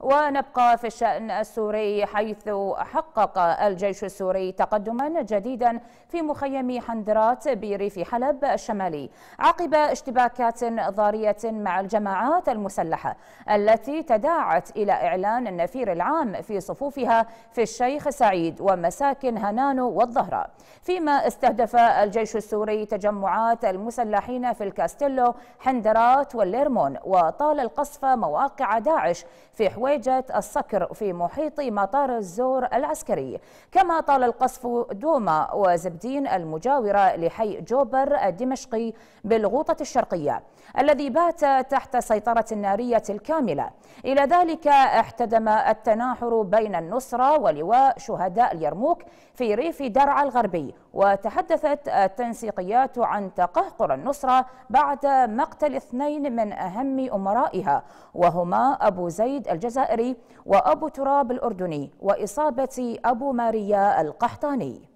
ونبقى في الشأن السوري حيث حقق الجيش السوري تقدما جديدا في مخيم حندرات بريف حلب الشمالي عقب اشتباكات ضارية مع الجماعات المسلحة التي تداعت إلى إعلان النفير العام في صفوفها في الشيخ سعيد ومساكن هنانو والظهراء فيما استهدف الجيش السوري تجمعات المسلحين في الكاستيلو حندرات والليرمون وطال القصف مواقع داعش في حوالي واجهة الصكر في محيط مطار الزور العسكري كما طال القصف دوما وزبدين المجاورة لحي جوبر الدمشقي بالغوطة الشرقية الذي بات تحت سيطرة النارية الكاملة إلى ذلك احتدم التناحر بين النصرة ولواء شهداء اليرموك في ريف درعا الغربي وتحدثت التنسيقيات عن تقهقر النصرة بعد مقتل اثنين من أهم أمرائها وهما أبو زيد الجزائري الجزائري وأبو تراب الأردني وإصابة أبو ماريا القحطاني